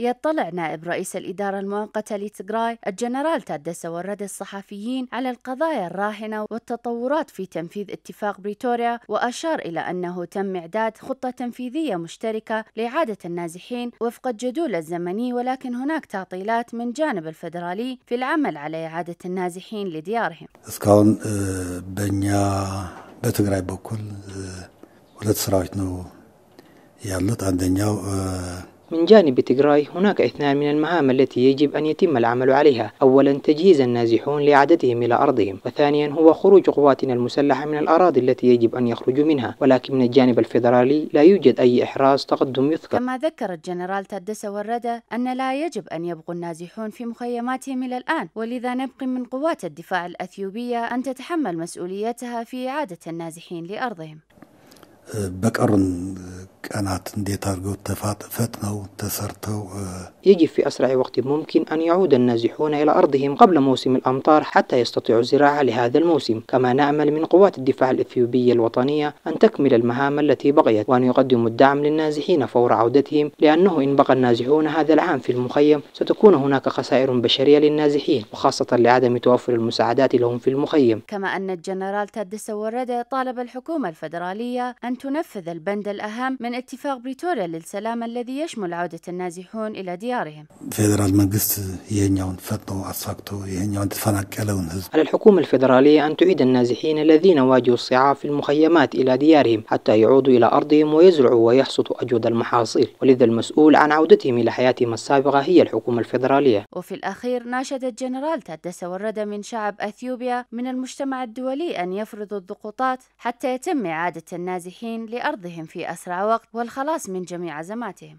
يطلع نائب رئيس الإدارة المؤقتة لتجراي الجنرال تادس ورد الصحفيين على القضايا الراهنة والتطورات في تنفيذ اتفاق بريتوريا وأشار إلى أنه تم إعداد خطة تنفيذية مشتركة لإعادة النازحين وفق الجدول الزمني ولكن هناك تعطيلات من جانب الفدرالي في العمل على إعادة النازحين لديارهم اسكون بنيا بتجراي بكل ولد سرايتنو يالت من جانب تجراي هناك اثنان من المهام التي يجب أن يتم العمل عليها أولا تجهيز النازحون لاعادتهم إلى أرضهم وثانيا هو خروج قواتنا المسلحة من الأراضي التي يجب أن يخرجوا منها ولكن من الجانب الفيدرالي لا يوجد أي إحراز تقدم يذكر كما ذكر الجنرال تدسة والردى أن لا يجب أن يبقوا النازحون في مخيماتهم إلى الآن ولذا نبقي من قوات الدفاع الأثيوبية أن تتحمل مسؤوليتها في إعادة النازحين لأرضهم بكر أنعت تفات فتنو تسرتو يجب في أسرع وقت ممكن أن يعود النازحون إلى أرضهم قبل موسم الأمطار حتى يستطيعوا الزراعة لهذا الموسم كما نأمل من قوات الدفاع الإثيوبية الوطنية أن تكمل المهام التي بقيت وأن يقدموا الدعم للنازحين فور عودتهم لأنه إن بقى النازحون هذا العام في المخيم ستكون هناك خسائر بشرية للنازحين وخاصة لعدم توفر المساعدات لهم في المخيم كما أن الجنرال تادس ورده طالب الحكومة الفدرالية أن تنفذ البند الأهم من اتفاق بريتوريا للسلام الذي يشمل عودة النازحون إلى ديارهم على الحكومة الفيدرالية أن تعيد النازحين الذين واجهوا الصعاب في المخيمات إلى ديارهم حتى يعودوا إلى أرضهم ويزرعوا ويحصدوا أجود المحاصيل ولذا المسؤول عن عودتهم إلى حياتهم السابقة هي الحكومة الفيدرالية وفي الأخير ناشدت جنرال تادس وردة من شعب أثيوبيا من المجتمع الدولي أن يفرضوا الضغوطات حتى يتم إعادة النازحين لأرضهم في أسرع وقت والخلاص من جميع أزماتهم